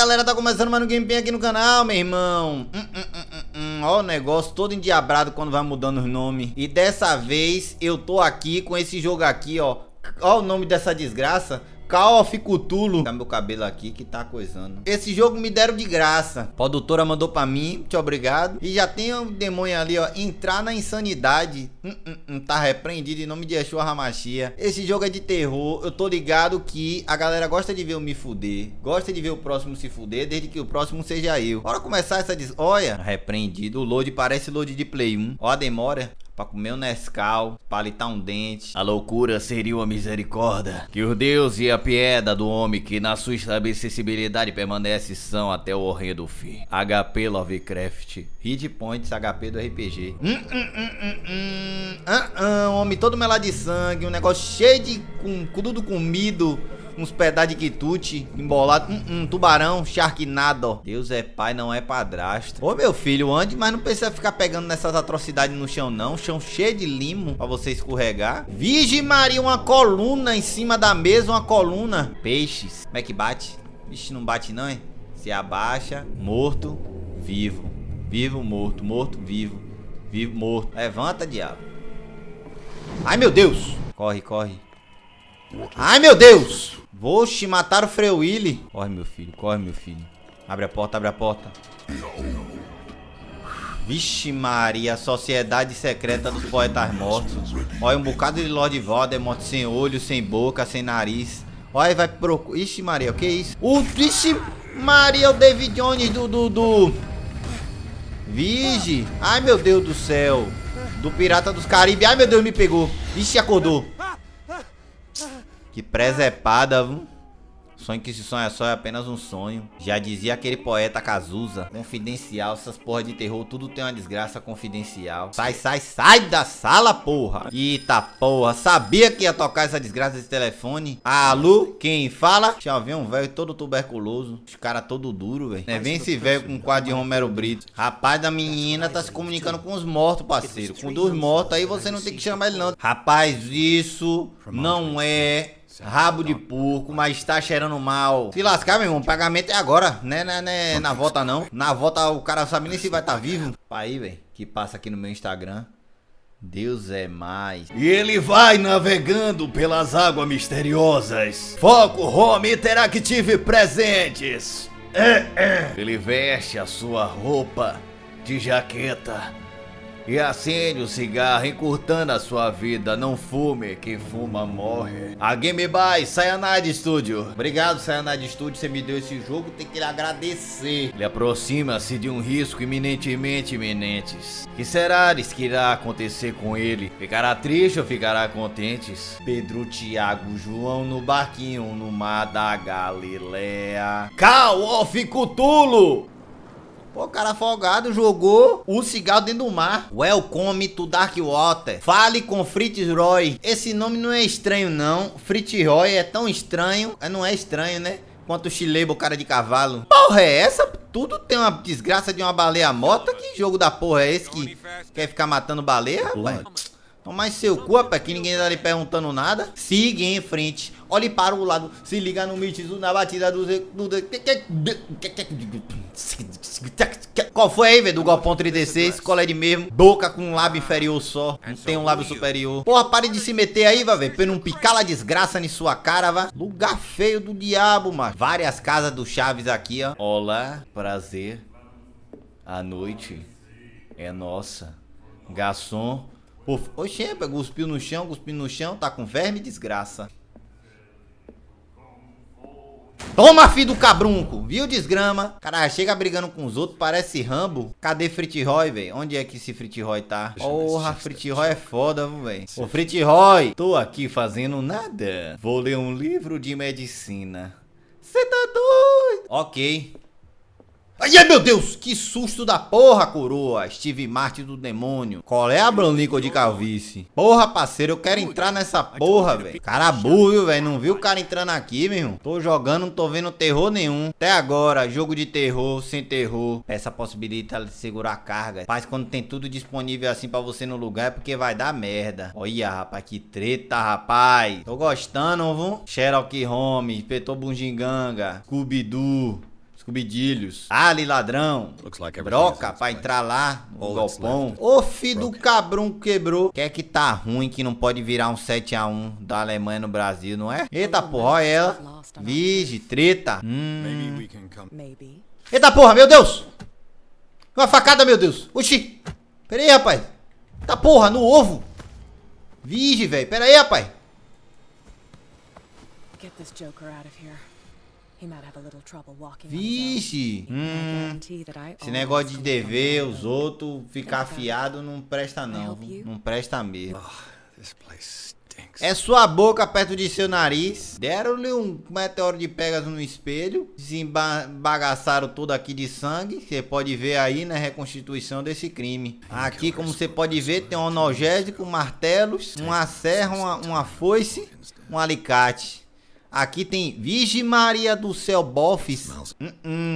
galera, tá começando mais um gameplay aqui no canal, meu irmão hum hum, hum, hum, hum, Ó o negócio todo endiabrado quando vai mudando os nomes E dessa vez eu tô aqui com esse jogo aqui, ó Ó o nome dessa desgraça Call of Cthulhu. Tá meu cabelo aqui que tá coisando. Esse jogo me deram de graça. A produtora mandou pra mim, Te obrigado. E já tem um demônio ali, ó. Entrar na insanidade. Hum, hum, hum, tá repreendido em nome de Yeshua Hamashia. Esse jogo é de terror. Eu tô ligado que a galera gosta de ver eu me fuder. Gosta de ver o próximo se fuder, desde que o próximo seja eu. Bora começar essa des... Olha, repreendido. O load parece load de Play 1. Ó a demora pra comer um Nescau, palitar um dente. A loucura seria uma misericórdia que o Deus e a piedade do homem que na sua sensibilidade permanece são até o horrendo fim. HP Lovecraft. Hit Points HP do RPG. Hum, hum, hum, hum, hum. Ah, ah, homem todo melado de sangue, um negócio cheio de com, tudo comido uns pedaços de quitute embolado, um, um tubarão, charquinado. Deus é pai, não é padrasto. Ô meu filho, ande, mas não precisa ficar pegando nessas atrocidades no chão não. Chão cheio de limo pra você escorregar. Virgem Maria, uma coluna em cima da mesa, uma coluna. Peixes. Como é que bate? Vixe, não bate não, hein? Se abaixa, morto, vivo. Vivo, morto, morto, vivo. Vivo, morto. Levanta, diabo. Ai, meu Deus! Corre, corre. Ai, meu Deus! te matar o Freu Willy. Corre, meu filho, corre, meu filho. Abre a porta, abre a porta. Vixe Maria, Sociedade Secreta dos Poetas Mortos. Olha, um bocado de Lord Voldemort sem olho, sem boca, sem nariz. Olha, vai procurar... Ixi Maria, o que é isso? O... Vixe Maria, o David Jones do... do, do... Vige. Ai, meu Deus do céu. Do Pirata dos Caribe. Ai, meu Deus, me pegou. Vixe, acordou. Que presepada, viu? Sonho que se sonha é só é apenas um sonho. Já dizia aquele poeta Cazuza. Confidencial, essas porra de terror, tudo tem uma desgraça confidencial. Sai, sai, sai da sala, porra. Eita porra, sabia que ia tocar essa desgraça desse telefone? Alô, quem fala? Tinha ver um velho todo tuberculoso. Os caras todo duro, velho. Né, vem esse velho com o quadro de Romero Brito. Rapaz da menina tá se comunicando com os mortos, parceiro. Com dois mortos, aí você não tem que chamar ele não. Rapaz, isso não é Certo. Rabo de porco, mas tá cheirando mal. Se lascar, meu irmão, pagamento é agora, né? né, né na volta não. Na volta o cara sabe nem se vai estar tá vivo. Aí, velho, que passa aqui no meu Instagram. Deus é mais. E ele vai navegando pelas águas misteriosas. Foco Home Interactive presentes. É, é. Ele veste a sua roupa de jaqueta e acende o cigarro, encurtando a sua vida. Não fume, quem fuma morre. A Game By, Sayanade Studio. Obrigado, Sayanade Studio, você me deu esse jogo, tem que lhe agradecer. Ele aproxima-se de um risco iminentemente iminentes. Que será que irá acontecer com ele? Ficará triste ou ficará contentes? Pedro, Tiago, João no barquinho no mar da Galileia. Call of Cthulhu! Pô, cara afogado jogou o cigarro dentro do mar. Welcome to Dark Water. Fale com Fritz Roy. Esse nome não é estranho, não. Fritz Roy é tão estranho. É, não é estranho, né? Quanto o Chilebo, cara de cavalo. Porra, é essa? Tudo tem uma desgraça de uma baleia morta? Que jogo da porra é esse que quer ficar matando baleia, rapaz? Toma mais seu cu, rapaz, que ninguém tá lhe perguntando nada. Siga em frente olhe para o lado, se liga no mestiço na batida do... Qual foi aí, velho, do golpão 36? Qual é de mesmo? Boca com um lábio inferior só, é não tem um lábio superior. Porra, pare de se meter aí, vai velho, pra não picar lá desgraça em sua cara, vá. Lugar feio do diabo, mano. Várias casas do Chaves aqui, ó. Olá, prazer. A noite é nossa. Garçom. Oxê, é, cuspiu no chão, cuspiu no chão, tá com verme, desgraça. Toma, filho do cabrunco. Viu, desgrama? Cara, chega brigando com os outros, parece Rambo. Cadê Frit Roy, velho? Onde é que esse Frit Roy tá? Porra, Frit Roy é foda, velho. Ô, Frit Roy, tô aqui fazendo nada. Vou ler um livro de medicina. Você tá doido? Ok. Ai, meu Deus, que susto da porra, coroa. Steve Martin do demônio. Qual é a Bronico de calvície? Porra, parceiro, eu quero entrar nessa porra, velho. Cara burro, velho. Não viu o cara entrando aqui, meu irmão? Tô jogando, não tô vendo terror nenhum. Até agora, jogo de terror, sem terror. Essa possibilidade de segurar a carga. Mas quando tem tudo disponível assim pra você no lugar, é porque vai dar merda. Olha, rapaz, que treta, rapaz. Tô gostando, viu? Sherlock Holmes, Petor Bunginganga, Cubidu. Cubidilhos, Ali Ladrão, like Broca pra entrar lá no All galpão. Ô do cabrão quebrou. Quer é que tá ruim que não pode virar um 7x1 da Alemanha no Brasil, não é? Eita porra, olha ela. Vige, treta. Hum. Eita porra, meu Deus! Uma facada, meu Deus! Oxi! Pera aí, rapaz! Eita porra, no ovo! Vige, velho! Pera aí, rapaz! Get this Joker out of here. Vixe! Hum, esse negócio de dever os outros, ficar afiado não presta não. Não presta mesmo. Ah, é sua boca perto de seu nariz. Deram-lhe um meteoro de pegas no espelho. Desembagaçaram tudo aqui de sangue. Você pode ver aí na né, reconstituição desse crime. Aqui, como você pode ver, tem um analgésico, martelos, uma serra, uma, uma foice, um alicate. Aqui tem Virgem Maria do Céu Bofes. Hum,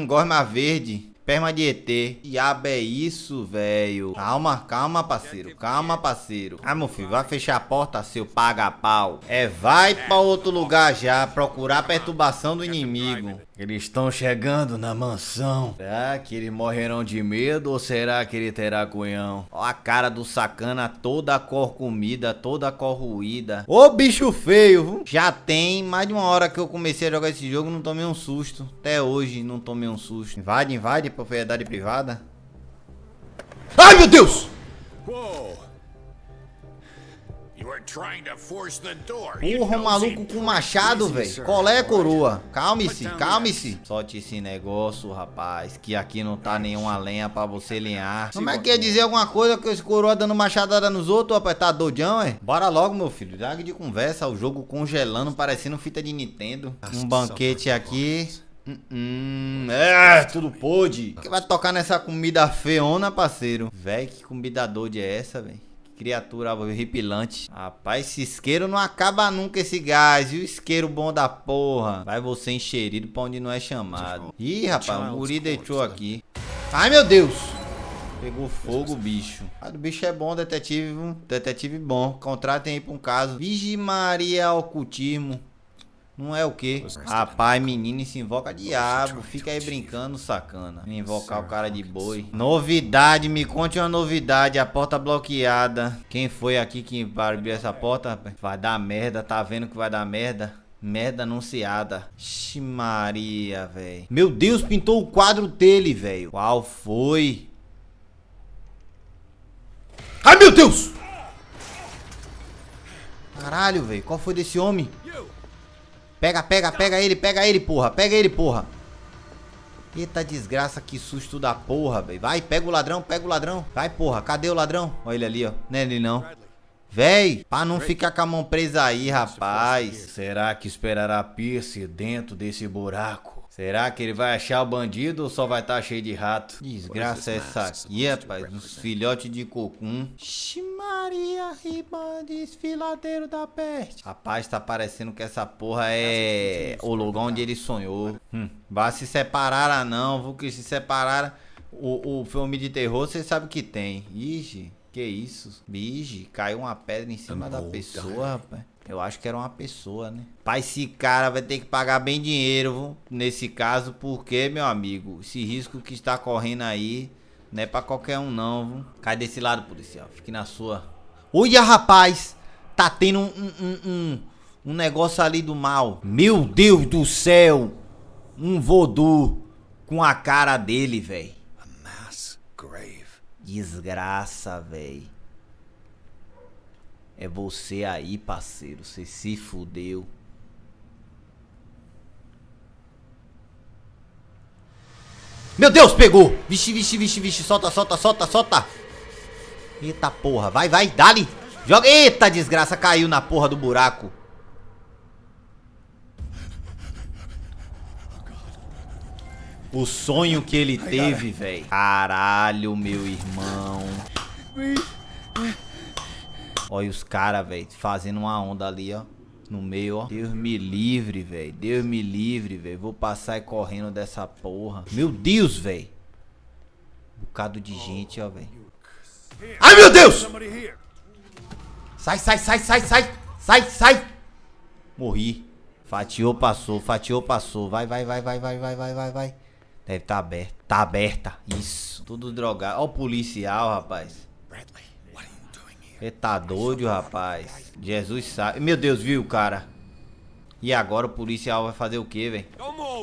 hum, verde. Perma de ET. Diabo é isso, velho. Calma, calma, parceiro. Calma, parceiro. Ah, meu filho, vai fechar a porta, seu paga-pau. É, vai pra outro lugar já procurar perturbação do inimigo. Eles estão chegando na mansão. Será que eles morrerão de medo ou será que ele terá cunhão? Ó a cara do sacana toda corcomida, toda corruída. Ô bicho feio, viu? Já tem mais de uma hora que eu comecei a jogar esse jogo não tomei um susto. Até hoje não tomei um susto. Invade, invade, propriedade privada. Ai meu Deus! Uou! Porra, maluco com machado, velho. Qual é, coroa? Calme-se, calme-se. Solte esse negócio, rapaz, que aqui não tá nenhuma lenha pra você lenhar. Como é que quer é dizer alguma coisa com esse coroa dando machadada nos outros, rapaz? Tá doidão, é? Bora logo, meu filho. Drague de conversa, o jogo congelando, parecendo fita de Nintendo. Um banquete aqui. Hum, hum, é, tudo pôde. Que vai tocar nessa comida feona, parceiro? Véi, que comida doide é essa, velho? criatura horripilante. Rapaz, esse isqueiro não acaba nunca esse gás. E o isqueiro bom da porra? Vai você encherido pra onde não é chamado. Ih, rapaz, o guri deixou aqui. Ai, meu Deus! Pegou fogo, bicho. Ah, o bicho é bom, detetive. Detetive bom. Contratem aí pra um caso. Vigimaria ocultismo. Não é o quê? É. Rapaz, menino, se invoca diabo. Fica aí brincando, sacana. Me invocar o cara de boi. Novidade, me conte uma novidade. A porta bloqueada. Quem foi aqui que abriu essa porta, Vai dar merda, tá vendo que vai dar merda? Merda anunciada. Xi Maria, velho. Meu Deus, pintou o quadro dele, velho. Qual foi? Ai, meu Deus! Caralho, velho. Qual foi desse homem? Pega, pega, pega ele, pega ele, porra. Pega ele, porra. Eita desgraça, que susto da porra, velho. Vai, pega o ladrão, pega o ladrão. Vai, porra, cadê o ladrão? Olha ele ali, ó. Não é ele não. Véi, pra não ficar com a mão presa aí, rapaz. Será que esperará Pierce dentro desse buraco? Será que ele vai achar o bandido ou só vai estar tá cheio de rato? Desgraça é essa aqui, rapaz. Uns filhotes de cocum. Maria Ribandes, desfiladeiro da peste. Rapaz, tá parecendo que essa porra é o lugar onde ele sonhou. Hum, vá se separar, não. Vou que se separar. O, o filme de terror, você sabe que tem. Ige, que isso? Bige, caiu uma pedra em cima da pessoa, rapaz. Eu acho que era uma pessoa, né? Pai, esse cara vai ter que pagar bem dinheiro nesse caso, porque, meu amigo, esse risco que está correndo aí não é pra qualquer um, não. Viu? Cai desse lado, policial. Fique na sua. Olha, rapaz! Tá tendo um, um, um, um negócio ali do mal. Meu Deus do céu! Um voodoo com a cara dele, velho. Desgraça, velho. É você aí, parceiro. Você se fudeu. Meu Deus, pegou! Vixe, vixe, vixe, vixe. Solta, solta, solta, solta. Eita porra. Vai, vai, dali. Joga. Eita desgraça. Caiu na porra do buraco. O sonho que ele teve, velho. Caralho, meu irmão. Olha os caras, velho, fazendo uma onda ali, ó. No meio, ó. Deus me livre, velho. Deus me livre, velho. Vou passar correndo dessa porra. Meu Deus, velho. bocado de gente, ó, velho. Ai, meu Deus! Sai, sai, sai, sai, sai. Sai, sai. Morri. Fatiou, passou. Fatiou, passou. Vai, vai, vai, vai, vai, vai, vai, vai, vai. Deve tá aberta. Tá aberta. Isso. Tudo drogado. Ó o policial, rapaz. Você tá doido, rapaz. Jesus sabe. Meu Deus, viu, cara? E agora o policial vai fazer o quê, velho?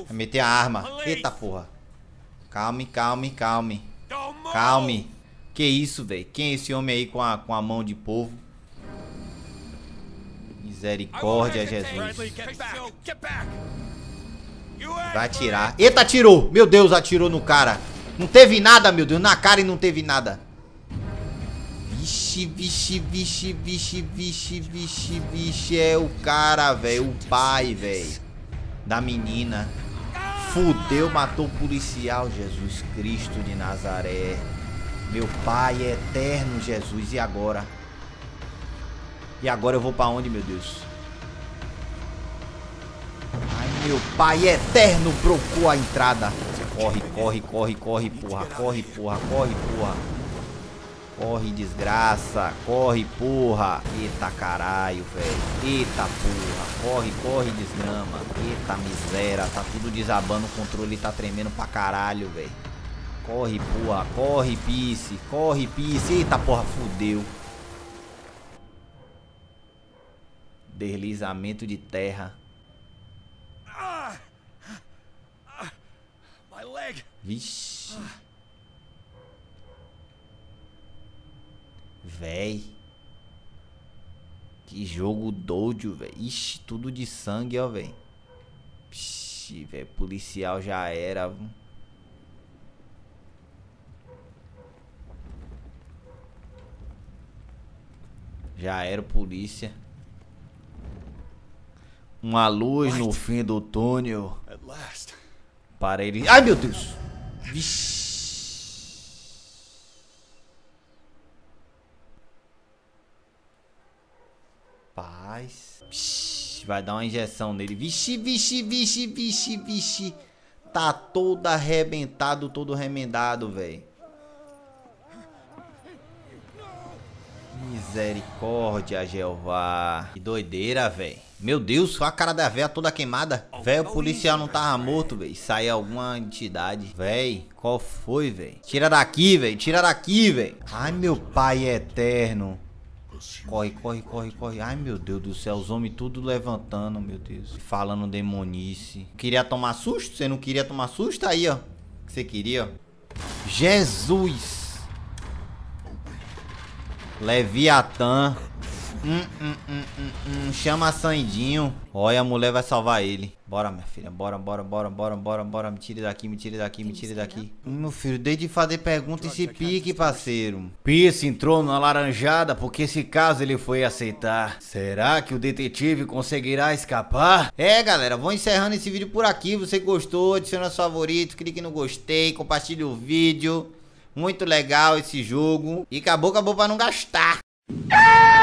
Vai meter a arma. Eita porra. Calme, calme, calme. Calme. Que isso, velho? Quem é esse homem aí com a, com a mão de povo? Misericórdia, Jesus. Vai atirar. Eita, atirou. Meu Deus, atirou no cara. Não teve nada, meu Deus. Na cara e não teve nada vixe, vixe, vixe, vixe, vixe, vixe, vixe. É o cara, velho. O pai, velho. Da menina. Fudeu, matou o policial, Jesus Cristo de Nazaré. Meu Pai é eterno, Jesus. E agora? E agora eu vou para onde, meu Deus? Ai, meu Pai é eterno, brocou a entrada. Corre, corre, corre, corre, porra. Corre, porra, corre, porra. Corre, desgraça. Corre, porra. Eita caralho, velho. Eita porra. Corre, corre, desgrama. Eita miséria. Tá tudo desabando. O controle tá tremendo pra caralho, velho. Corre, porra. Corre, pisse. Corre, pisse. Eita porra, fudeu. Deslizamento de terra. Ah! Ah! Vixe. Véi. Que jogo doido, velho. Ixi, tudo de sangue, ó, velho. Ixi, velho. Policial já era. Já era polícia. Uma luz no fim do túnel. Para ele. Ai, meu Deus! Vixe. Psh, vai dar uma injeção nele. Vixe, vixe, vixe, vixe, vixe. Tá todo arrebentado, todo remendado, velho. Misericórdia, Jeová. Que doideira, velho. Meu Deus, só a cara da véia toda queimada. Velho, o policial não tava morto, velho. Saiu alguma entidade. Velho, qual foi, velho? Tira daqui, velho. Tira daqui, velho. Ai, meu pai eterno. Corre, corre, corre, corre. Ai, meu Deus do céu, os homens tudo levantando, meu Deus. Falando demonice. Queria tomar susto? Você não queria tomar susto? Aí, ó. Que você queria, Jesus! Leviatã. Hum, hum, hum, hum, hum. Chama Sandinho. Olha, a mulher vai salvar ele. Bora, minha filha. Bora, bora, bora, bora, bora, bora. Me tire daqui, me tire daqui, me tire daqui. Hum, meu filho, desde fazer pergunta esse pique, parceiro. Pierce entrou na laranjada porque se caso ele foi aceitar. Será que o detetive conseguirá escapar? É, galera, vou encerrando esse vídeo por aqui. Você gostou? Adiciona seu favorito, clique no gostei, compartilhe o vídeo. Muito legal esse jogo. E acabou, acabou pra não gastar. Ah!